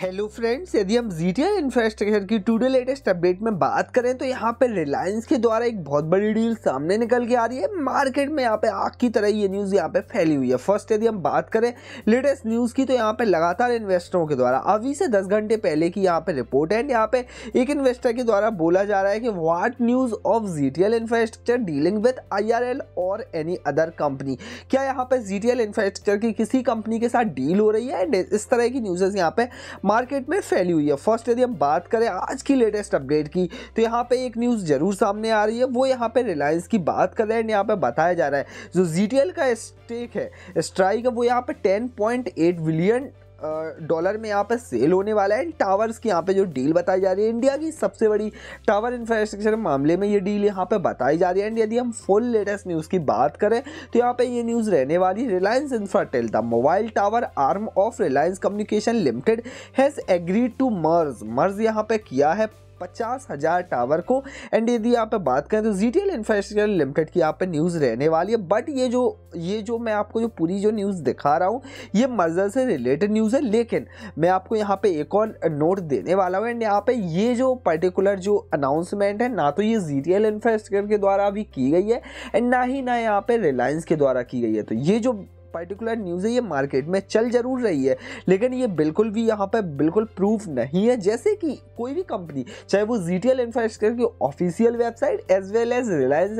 hello friends यदि हम G T infrastructure की टुडे लेटेस्ट अपडेट में बात करें तो यहाँ पे रिलायंस के द्वारा एक बहुत बड़ी डील सामने निकल के आ रही है मार्केट में यहाँ पे आग की तरह ये न्यूज़ यहाँ पे फैली हुई है फर्स्ट यदि हम बात करें लेटेस्ट न्यूज़ की तो यहाँ पे लगातार इन्वेस्टरों के द्वारा अभी से दस घंटे पहले की यहाँ पर रिपोर्ट है एंड यहाँ पे एक इन्वेस्टर के द्वारा बोला जा रहा है कि what news of G T infrastructure dealing with I और एनी अदर कंपनी क्या यहाँ पर जी टी इंफ्रास्ट्रक्चर की किसी कंपनी के साथ डील हो रही है एंड इस तरह की न्यूज़ यहाँ पर मार्केट में फैली हुई है फर्स्ट यदि हम बात करें आज की लेटेस्ट अपडेट की तो यहाँ पे एक न्यूज़ ज़रूर सामने आ रही है वो यहाँ पे रिलायंस की बात कर रहे हैं यहाँ पे बताया जा रहा है जो जी का स्टेक है स्ट्राइक है वो यहाँ पे ten point eight billion dollar में यहाँ पर सेल होने वाला है टावर्स की यहाँ पे जो डील बताई जा रही है इंडिया की सबसे बड़ी टावर इंफ्रास्ट्रक्चर मामले में ये डील यहाँ पे बताई जा रही है एंड यदि हम फुल लेटेस्ट न्यूज़ की बात करें तो यहाँ पे ये न्यूज़ रहने वाली है Reliance Infratel the mobile tower arm of Reliance communication limited has agreed to merge merge यहाँ पर किया है पचास हज़ार टावर को एंड यदि आप बात करें तो G T L infrastructure limited की यहाँ पे न्यूज़ रहने वाली है बट ये जो ये जो मैं आपको जो पूरी जो न्यूज़ दिखा रहा हूँ ये मर्जर से रिलेटेड न्यूज़ है लेकिन मैं आपको यहाँ पे एक और नोट देने वाला हूँ एंड यहाँ पे ये जो पर्टिकुलर जो अनाउंसमेंट है ना तो ये जी टी एल इंफ्रास्ट्रक्चर के द्वारा अभी की गई है एंड ना ही ना यहाँ पे रिलायंस के द्वारा की गई है तो ये जो पर्टिकुलर न्यूज़ है ये मार्केट में चल जरूर रही है लेकिन ये बिल्कुल भी यहाँ पर बिल्कुल प्रूफ नहीं है जैसे कि कोई भी कंपनी चाहे वो जी टी एल इंफ्रास्ट्रक्चर की official website as well as Reliance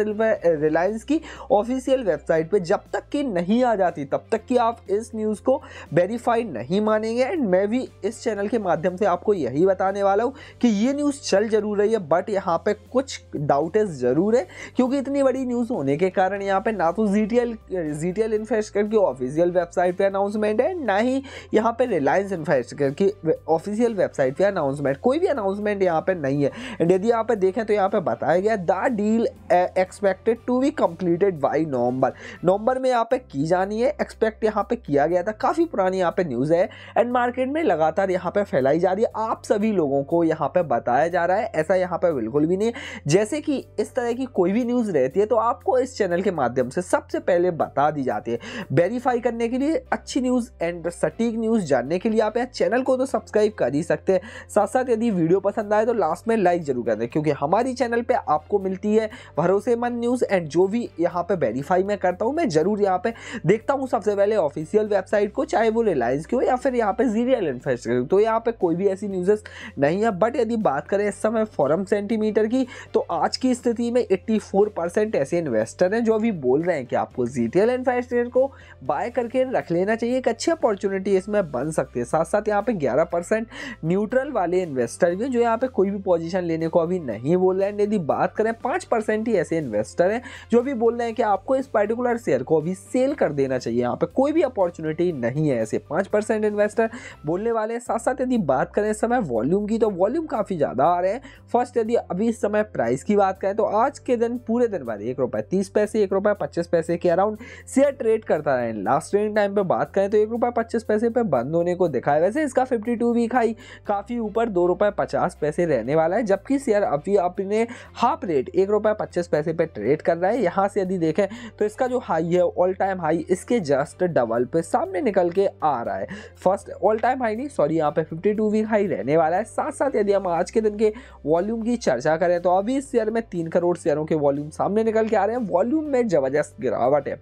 Reliance की ऑफिशियल वेबसाइट पर जब तक कि नहीं आ जाती तब तक कि आप इस न्यूज़ को वेरीफाई नहीं मानेंगे एंड मैं भी इस चैनल के माध्यम से आपको यही बताने वाला हूँ कि ये न्यूज़ चल जरूर रही है बट यहाँ पर कुछ डाउटेज ज़रूर है क्योंकि इतनी बड़ी न्यूज़ होने के कारण यहाँ पर ना तो G T L G T L infrastructure की की ऑफिशियल वेबसाइट पे अनाउंसमेंट है ना ही यहाँ पे रिलायंस इन्फ्रास्ट्रक्चर की ऑफिशियल वेबसाइट पे अनाउंसमेंट कोई भी अनाउंसमेंट यहाँ पे नहीं है एंड यदि यहाँ पे देखें तो यहाँ पे बताया गया the deal expected to be completed by November November में यहाँ पे की जानी है एक्सपेक्ट यहाँ पे किया गया था काफ़ी पुरानी यहाँ पे न्यूज़ है एंड मार्केट में लगातार यहाँ पे फैलाई जा रही है आप सभी लोगों को यहाँ पे बताया जा रहा है ऐसा यहाँ पे बिल्कुल भी नहीं जैसे कि इस तरह की कोई भी न्यूज़ रहती है तो आपको इस चैनल के माध्यम से सबसे पहले बता दी जाती है वेरीफाई करने के लिए अच्छी न्यूज़ एंड सटीक न्यूज़ जानने के लिए आप यहाँ चैनल को तो सब्सक्राइब कर ही सकते हैं साथ साथ यदि वीडियो पसंद आए तो लास्ट में लाइक ज़रूर कर दें क्योंकि हमारी चैनल पर आपको मिलती है भरोसेमंद न्यूज़ एंड जो भी यहाँ पर वेरीफाई मैं करता हूँ मैं ज़रूर यहाँ पर देखता हूँ सबसे पहले ऑफिशियल वेबसाइट को चाहे वो रिलायंस की हो या फिर यहाँ पर जीरियल इंफ्रास्ट्रक्चर तो यहाँ पर कोई भी ऐसी न्यूजेस नहीं है बट यदि बात करें इस समय फॉरम सेंटीमीटर की तो आज की स्थिति में 84 परसेंट ऐसे इन्वेस्टर हैं जो अभी बोल रहे हैं कि आपको जी टी को बाय करके रख लेना चाहिए एक अच्छी अपॉर्चुनिटी इसमें बन सकती है साथ साथ यहाँ पे 11 परसेंट न्यूट्रल वाले इन्वेस्टर भी जो यहाँ पे कोई भी पोजीशन लेने को अभी नहीं बोल रहे हैं यदि बात करें पाँच परसेंट ही ऐसे इन्वेस्टर हैं जो भी बोल रहे हैं कि आपको इस पर्टिकुलर शेयर को अभी सेल कर देना चाहिए यहाँ पर कोई भी अपॉर्चुनिटी नहीं है ऐसे पाँच इन्वेस्टर बोलने वाले हैं साथ साथ यदि बात करें इस समय वॉल्यूम की तो वॉल्यूम काफ़ी ज़्यादा आ रहे हैं फर्स्ट यदि अभी इस समय प्राइस की बात करें तो आज के दिन पूरे दिन बाद एक रुपये तीस पैसे एक रुपये पच्चीस पैसे के अराउंड शेयर ट्रेड करता रहे एंड लास्ट ट्रेडिंग टाइम पे बात करें तो एक रुपये पच्चीस पैसे पे बंद होने को दिखा है वैसे इसका फिफ्टी टू वीक हाई काफ़ी ऊपर दो रुपये पचास पैसे रहने वाला है जबकि शेयर अभी अपने हाफ रेट एक रुपये पच्चीस पैसे पे ट्रेड कर रहा है यहाँ से यदि देखें तो इसका जो हाई है ऑल टाइम हाई इसके जस्ट डबल पे सामने निकल के आ रहा है फर्स्ट ऑल टाइम हाई नहीं सॉरी यहाँ पर फिफ्टी टू वीक हाई रहने वाला है साथ साथ यदि हम आज के दिन के वॉल्यूम की चर्चा करें तो अभी इस शेयर में तीन करोड़ शेयरों के वॉल्यूम सामने निकल के आ रहे हैं वॉल्यूम में जबरदस्त गिरावट है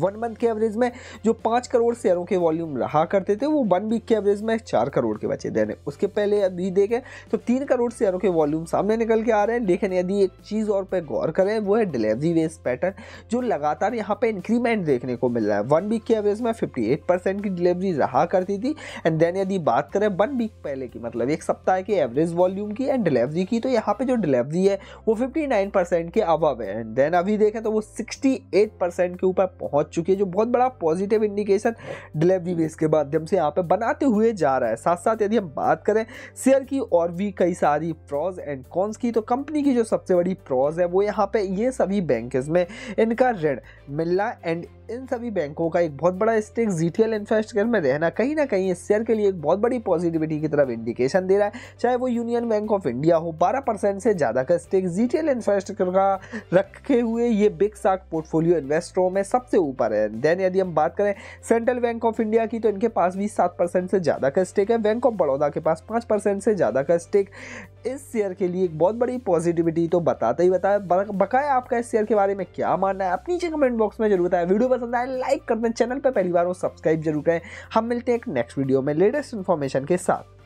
वन मंथ के एवरेज में जो पाँच करोड़ शेयरों के वॉल्यूम रहा करते थे वो वन वीक के एवरेज में चार करोड़ के बचे देने उसके पहले यदि देखें तो तीन करोड़ शेयरों के वॉल्यूम सामने निकल के आ रहे हैं लेकिन यदि एक चीज़ और पे गौर करें वो है डिलीवरी वेस्ट पैटर्न जो लगातार यहाँ पे इंक्रीमेंट देखने को मिल रहा है वन वीक के एवरेज में फिफ्टी की डिलीवरी रहा करती थी एंड देन यदि बात करें वन वीक पहले की मतलब एक सप्ताह के एवरेज वॉल्यूम की एंड डिलीवरी की तो यहाँ पर जो डिलीवरी है वो फिफ्टी के अबव है एंड देन अभी देखें तो वो सिक्सटी के ऊपर पहुँच पहुंच चुकी है जो बहुत बड़ा पॉजिटिव इंडिकेशन डिलीवरी बेस के माध्यम से यहाँ पर बनाते हुए जा रहा है साथ साथ यदि हम बात करें शेयर की और भी कई सारी प्रॉज एंड कॉन्स की तो कंपनी की जो सबसे बड़ी प्रॉज है वो यहाँ पे ये सभी बैंक में इनका ऋण मिलना एंड इन सभी बैंकों का एक बहुत बड़ा स्टेक जी टी इन्फ्रास्ट्रक्चर में रहना कहीं ना कहीं इस शेयर के लिए एक बहुत बड़ी पॉजिटिविटी की तरफ इंडिकेशन दे रहा है चाहे वो यूनियन बैंक ऑफ इंडिया हो बारह परसेंट से ज़्यादा का स्टेक जी टी इंफ्रास्ट्रक्चर का रखे हुए ये बिग साक पोर्टफोलियो इन्वेस्टरों में सबसे ऊपर है देन यदि हम बात करें सेंट्रल बैंक ऑफ इंडिया की तो इनके पास भी सात परसेंट से ज़्यादा का स्टेक है बैंक ऑफ बड़ौदा के पास पाँच परसेंट से ज़्यादा का स्टेक इस शेयर के लिए एक बहुत बड़ी पॉजिटिविटी तो बताते ही बताया बकाया आपका इस शेयर के बारे में क्या मानना है अपनी नीचे कमेंट बॉक्स में जरूर बताया वीडियो पसंद आए लाइक कर दें चैनल पर पहली बार वो सब्सक्राइब जरूर करें हम मिलते हैं एक नेक्स्ट वीडियो में लेटेस्ट इन्फॉर्मेशन के साथ